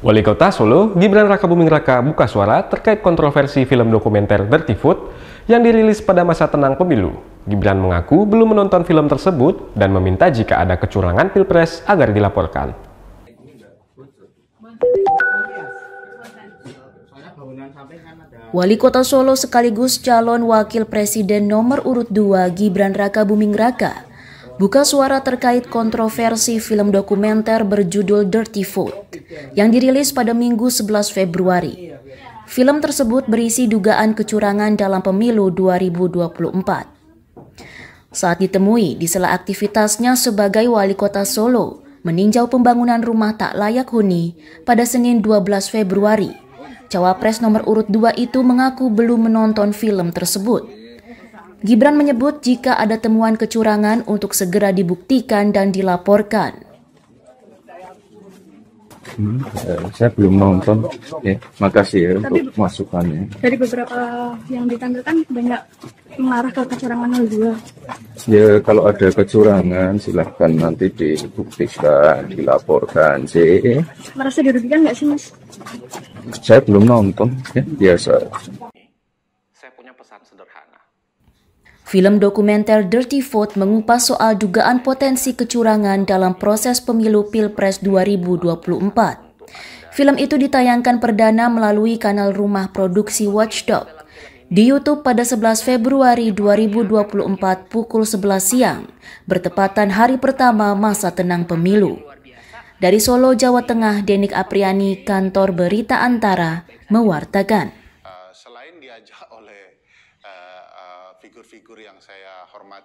Wali Kota Solo, Gibran Raka Buming Raka buka suara terkait kontroversi film dokumenter Dirty Food yang dirilis pada masa tenang pemilu. Gibran mengaku belum menonton film tersebut dan meminta jika ada kecurangan pilpres agar dilaporkan. Wali Kota Solo sekaligus calon wakil presiden nomor urut 2 Gibran Raka Buming Raka buka suara terkait kontroversi film dokumenter berjudul Dirty Food yang dirilis pada Minggu 11 Februari. Film tersebut berisi dugaan kecurangan dalam pemilu 2024. Saat ditemui di sela aktivitasnya sebagai wali kota Solo, meninjau pembangunan rumah tak layak huni pada Senin 12 Februari, cawapres nomor urut 2 itu mengaku belum menonton film tersebut. Gibran menyebut jika ada temuan kecurangan untuk segera dibuktikan dan dilaporkan. Hmm, eh, saya belum nonton. Ya, makasih ya Tapi, untuk masukannya. Dari beberapa yang ditampilkan banyak mengarah ke kecurangan 02. Ya, kalau ada kecurangan silahkan nanti dibuktikan, dilaporkan sih. Merasa dirugikan nggak sih, Mas? Saya belum nonton, ya biasa. Saya punya pesan sederhana. Film dokumenter Dirty Vote mengupas soal dugaan potensi kecurangan dalam proses pemilu Pilpres 2024. Film itu ditayangkan perdana melalui kanal rumah produksi Watchdog di YouTube pada 11 Februari 2024 pukul 11 siang, bertepatan hari pertama masa tenang pemilu. Dari Solo, Jawa Tengah, Denik Apriani, Kantor Berita Antara, mewartakan lain diajak oleh eh, eh, figur-figur uh, uh, figur -figur yang saya hormati